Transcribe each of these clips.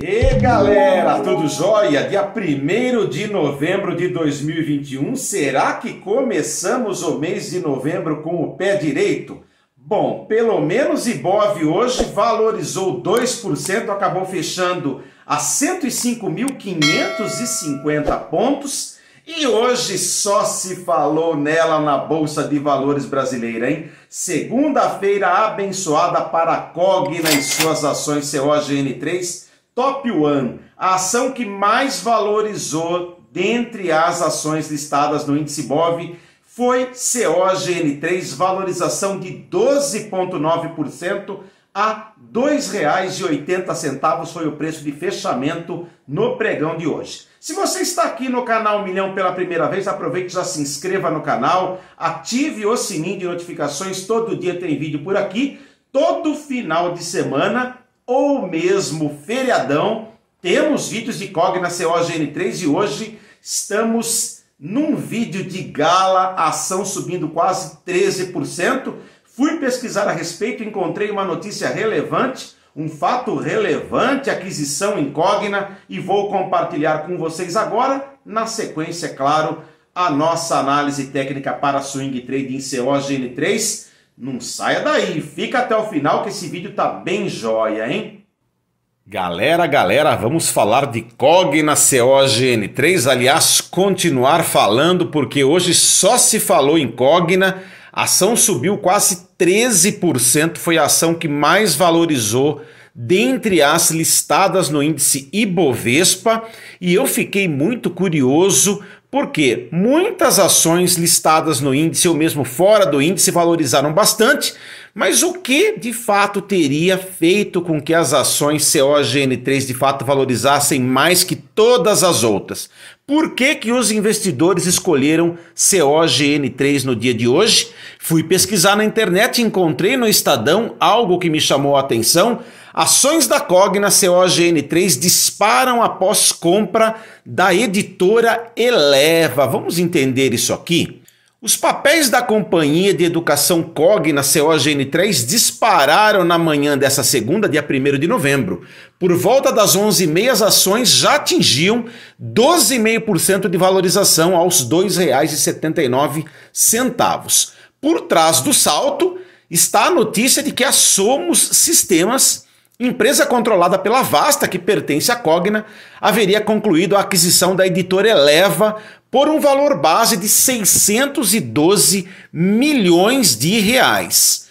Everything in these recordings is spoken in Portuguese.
E galera, tudo jóia? Dia 1 de novembro de 2021, será que começamos o mês de novembro com o pé direito? Bom, pelo menos Ibov hoje valorizou 2%, acabou fechando a 105.550 pontos. E hoje só se falou nela na Bolsa de Valores brasileira, hein? Segunda-feira abençoada para a Cogna e suas ações COGN3 Top One, a ação que mais valorizou dentre as ações listadas no índice BOV foi COGN3, valorização de 12,9% a R$ 2,80 foi o preço de fechamento no pregão de hoje. Se você está aqui no canal Milhão pela primeira vez, aproveite e já se inscreva no canal, ative o sininho de notificações, todo dia tem vídeo por aqui, todo final de semana ou mesmo feriadão, temos vídeos de Cogna COGN3 e hoje estamos num vídeo de gala, ação subindo quase 13%. Fui pesquisar a respeito, encontrei uma notícia relevante, um fato relevante, aquisição em Cogna, e vou compartilhar com vocês agora. Na sequência, claro, a nossa análise técnica para swing trade em COGN3. Não saia daí, fica até o final que esse vídeo tá bem jóia, hein? Galera, galera, vamos falar de Cogna COGN3, aliás, continuar falando porque hoje só se falou em Cogna, a ação subiu quase 13%, foi a ação que mais valorizou dentre as listadas no índice Ibovespa, e eu fiquei muito curioso porque muitas ações listadas no índice ou mesmo fora do índice valorizaram bastante, mas o que de fato teria feito com que as ações COGN3 de fato valorizassem mais que todas as outras? Por que, que os investidores escolheram COGN3 no dia de hoje? Fui pesquisar na internet e encontrei no Estadão algo que me chamou a atenção Ações da Cogna COGN3 disparam após compra da editora Eleva. Vamos entender isso aqui? Os papéis da Companhia de Educação Cogna COGN3 dispararam na manhã dessa segunda, dia 1 de novembro. Por volta das 11h30, as ações já atingiam 12,5% de valorização aos R$ 2,79. Por trás do salto está a notícia de que a Somos Sistemas empresa controlada pela Vasta, que pertence à Cogna, haveria concluído a aquisição da editora Eleva por um valor base de 612 milhões de reais.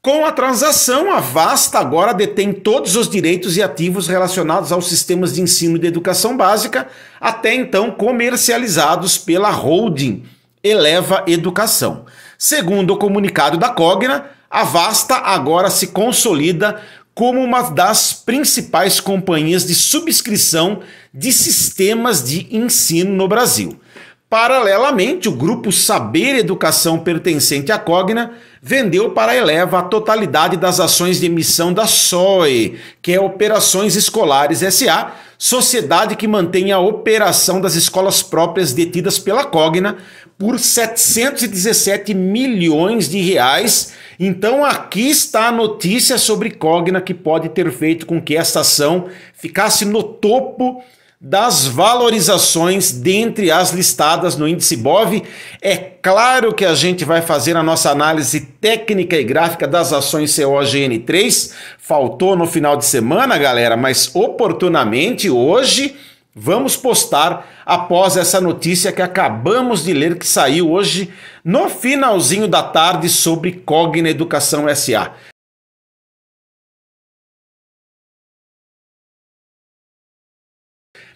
Com a transação, a Vasta agora detém todos os direitos e ativos relacionados aos sistemas de ensino e de educação básica, até então comercializados pela holding Eleva Educação. Segundo o comunicado da Cogna, a Vasta agora se consolida como uma das principais companhias de subscrição de sistemas de ensino no Brasil. Paralelamente, o grupo Saber Educação pertencente à Cogna vendeu para a Eleva a totalidade das ações de emissão da SOE, que é Operações Escolares SA, sociedade que mantém a operação das escolas próprias detidas pela Cogna por 717 milhões de reais então aqui está a notícia sobre Cogna que pode ter feito com que esta ação ficasse no topo das valorizações dentre as listadas no índice BOV. É claro que a gente vai fazer a nossa análise técnica e gráfica das ações COGN3. Faltou no final de semana, galera, mas oportunamente hoje Vamos postar após essa notícia que acabamos de ler, que saiu hoje no finalzinho da tarde sobre Cogna Educação SA.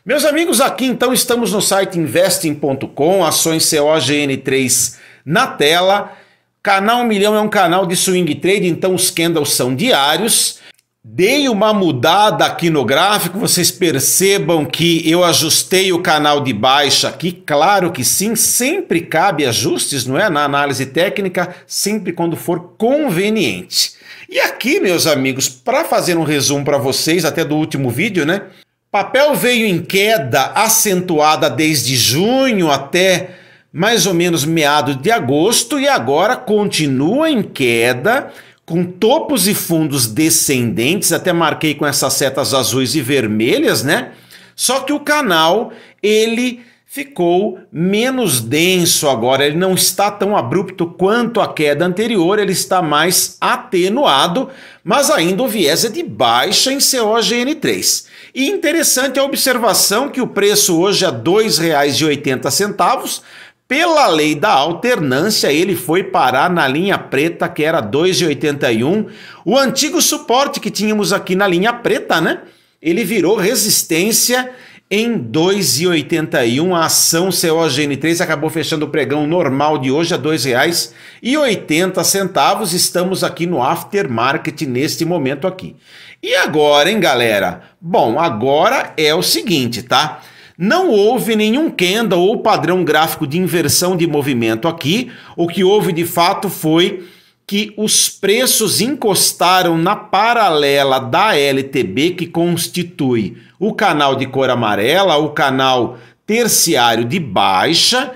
Meus amigos, aqui então estamos no site investing.com, ações COGN3 na tela. Canal 1 milhão é um canal de swing trade, então os candles são diários. Dei uma mudada aqui no gráfico, vocês percebam que eu ajustei o canal de baixa aqui, claro que sim, sempre cabe ajustes, não é? Na análise técnica, sempre quando for conveniente. E aqui, meus amigos, para fazer um resumo para vocês, até do último vídeo, né? Papel veio em queda acentuada desde junho até mais ou menos meado de agosto e agora continua em queda com topos e fundos descendentes, até marquei com essas setas azuis e vermelhas, né? Só que o canal, ele ficou menos denso agora, ele não está tão abrupto quanto a queda anterior, ele está mais atenuado, mas ainda o viés é de baixa em COGN3. E interessante a observação que o preço hoje é R$ 2,80, pela lei da alternância, ele foi parar na linha preta, que era 2,81. O antigo suporte que tínhamos aqui na linha preta, né? Ele virou resistência em 2,81. A ação COGN3 acabou fechando o pregão normal de hoje a R$ 2,80. Estamos aqui no aftermarket neste momento aqui. E agora, hein, galera? Bom, agora é o seguinte, tá? Não houve nenhum candle ou padrão gráfico de inversão de movimento aqui. O que houve de fato foi que os preços encostaram na paralela da LTB, que constitui o canal de cor amarela, o canal terciário de baixa,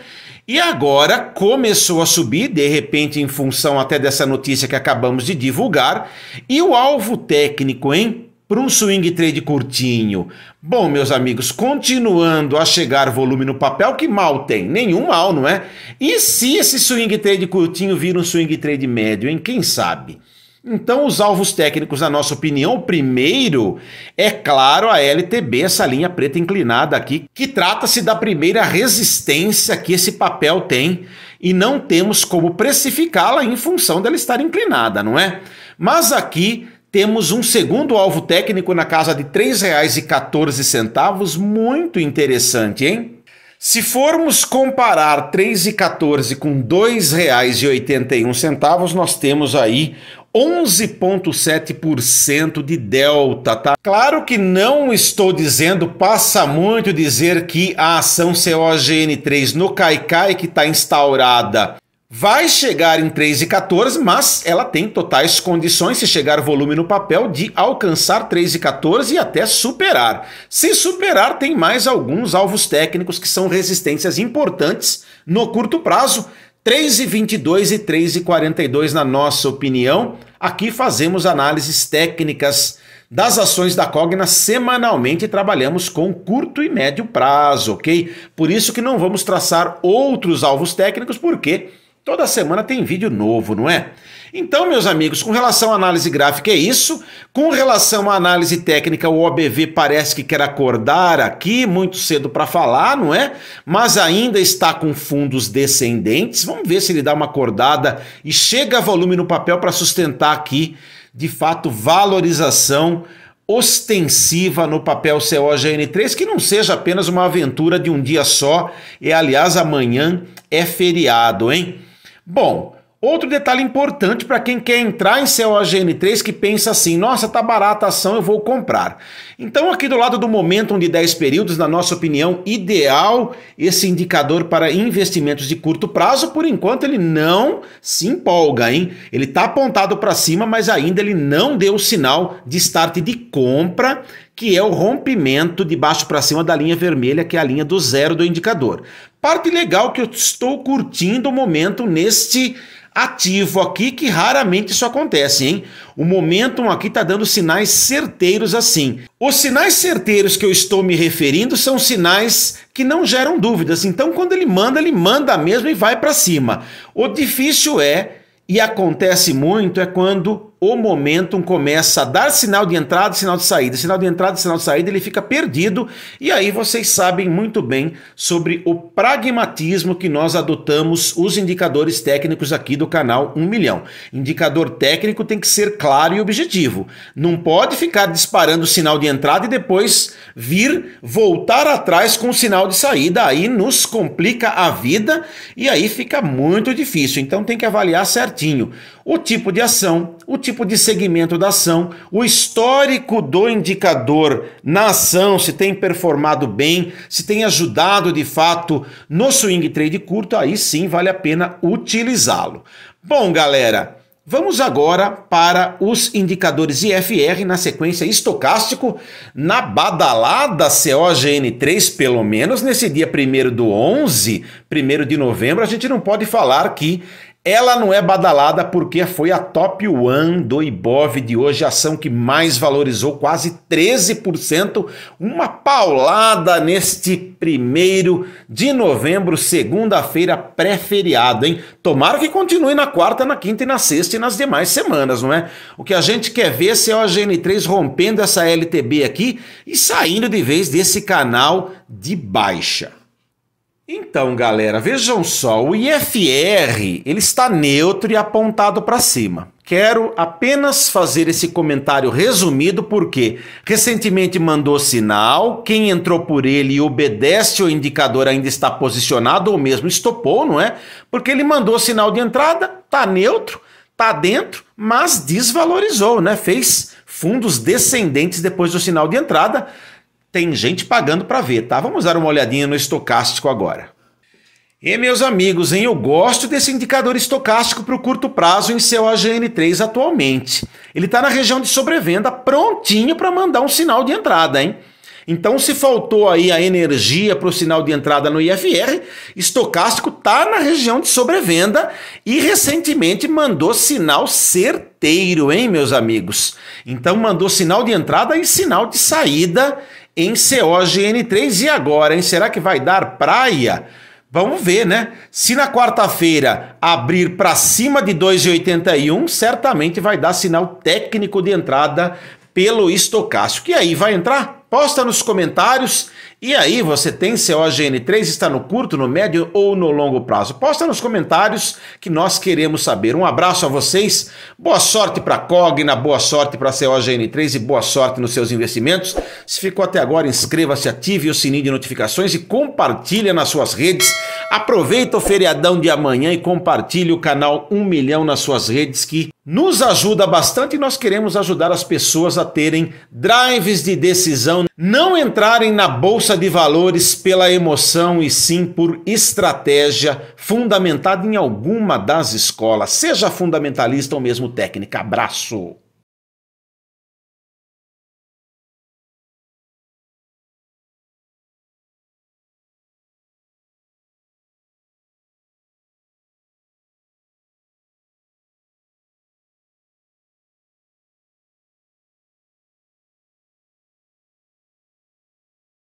e agora começou a subir, de repente, em função até dessa notícia que acabamos de divulgar, e o alvo técnico em para um swing trade curtinho. Bom, meus amigos, continuando a chegar volume no papel, que mal tem? Nenhum mal, não é? E se esse swing trade curtinho vir um swing trade médio, hein? Quem sabe? Então, os alvos técnicos, na nossa opinião, primeiro é claro a LTB, essa linha preta inclinada aqui, que trata-se da primeira resistência que esse papel tem e não temos como precificá-la em função dela estar inclinada, não é? Mas aqui temos um segundo alvo técnico na casa de R$ 3,14, muito interessante, hein? Se formos comparar 3,14 com R$ 2,81, nós temos aí 11,7% de delta, tá? Claro que não estou dizendo, passa muito dizer que a ação COGN3 no Caicai que está instaurada Vai chegar em 3,14, mas ela tem totais condições, se chegar volume no papel, de alcançar 3,14 e até superar. Se superar, tem mais alguns alvos técnicos que são resistências importantes no curto prazo. 3,22 e 3,42, na nossa opinião. Aqui fazemos análises técnicas das ações da Cogna semanalmente e trabalhamos com curto e médio prazo, ok? Por isso que não vamos traçar outros alvos técnicos, porque Toda semana tem vídeo novo, não é? Então, meus amigos, com relação à análise gráfica é isso. Com relação à análise técnica, o OBV parece que quer acordar aqui, muito cedo para falar, não é? Mas ainda está com fundos descendentes. Vamos ver se ele dá uma acordada e chega volume no papel para sustentar aqui, de fato, valorização ostensiva no papel COGN3, que não seja apenas uma aventura de um dia só, e é, aliás amanhã é feriado, hein? Bom, outro detalhe importante para quem quer entrar em seu AGN3 que pensa assim, nossa, tá barata a ação, eu vou comprar. Então aqui do lado do momento de 10 períodos, na nossa opinião, ideal esse indicador para investimentos de curto prazo, por enquanto ele não se empolga, hein? Ele tá apontado para cima, mas ainda ele não deu o sinal de start de compra, que é o rompimento de baixo para cima da linha vermelha, que é a linha do zero do indicador parte legal que eu estou curtindo o momento neste ativo aqui, que raramente isso acontece, hein? O momento aqui está dando sinais certeiros assim. Os sinais certeiros que eu estou me referindo são sinais que não geram dúvidas. Então, quando ele manda, ele manda mesmo e vai para cima. O difícil é, e acontece muito, é quando o momentum começa a dar sinal de entrada, sinal de saída, sinal de entrada, sinal de saída, ele fica perdido. E aí vocês sabem muito bem sobre o pragmatismo que nós adotamos os indicadores técnicos aqui do canal 1 milhão. Indicador técnico tem que ser claro e objetivo. Não pode ficar disparando sinal de entrada e depois vir voltar atrás com sinal de saída. Aí nos complica a vida e aí fica muito difícil. Então tem que avaliar certinho o tipo de ação, o tipo de segmento da ação, o histórico do indicador na ação, se tem performado bem, se tem ajudado de fato no swing trade curto, aí sim vale a pena utilizá-lo. Bom, galera, vamos agora para os indicadores IFR na sequência estocástico, na badalada COGN3, pelo menos nesse dia 1 do 11, 1 de novembro, a gente não pode falar que ela não é badalada porque foi a top 1 do Ibov de hoje, a ação que mais valorizou, quase 13%, uma paulada neste primeiro de novembro, segunda-feira pré-feriado, hein? Tomara que continue na quarta, na quinta e na sexta e nas demais semanas, não é? O que a gente quer ver é a GN3 rompendo essa LTB aqui e saindo de vez desse canal de baixa. Então, galera, vejam só, o IFR ele está neutro e apontado para cima. Quero apenas fazer esse comentário resumido porque recentemente mandou sinal, quem entrou por ele e obedece o indicador ainda está posicionado ou mesmo estopou, não é? Porque ele mandou sinal de entrada, tá neutro, tá dentro, mas desvalorizou, né? Fez fundos descendentes depois do sinal de entrada. Tem gente pagando para ver, tá? Vamos dar uma olhadinha no estocástico agora. E meus amigos, hein, eu gosto desse indicador estocástico para o curto prazo em seu AGN3 atualmente. Ele está na região de sobrevenda prontinho para mandar um sinal de entrada, hein? Então, se faltou aí a energia para o sinal de entrada no IFR, estocástico está na região de sobrevenda e recentemente mandou sinal certeiro, hein, meus amigos? Então, mandou sinal de entrada e sinal de saída em COGN3. E agora, hein? Será que vai dar praia? Vamos ver, né? Se na quarta-feira abrir para cima de 2,81, certamente vai dar sinal técnico de entrada pelo estocástico. E aí, vai entrar? Posta nos comentários. E aí, você tem seu OGN3? Está no curto, no médio ou no longo prazo? Posta nos comentários que nós queremos saber. Um abraço a vocês. Boa sorte para a Cogna, boa sorte para seu OGN3 e boa sorte nos seus investimentos. Se ficou até agora, inscreva-se, ative o sininho de notificações e compartilhe nas suas redes Aproveita o feriadão de amanhã e compartilhe o canal 1 milhão nas suas redes que nos ajuda bastante e nós queremos ajudar as pessoas a terem drives de decisão, não entrarem na bolsa de valores pela emoção e sim por estratégia fundamentada em alguma das escolas, seja fundamentalista ou mesmo técnica. Abraço.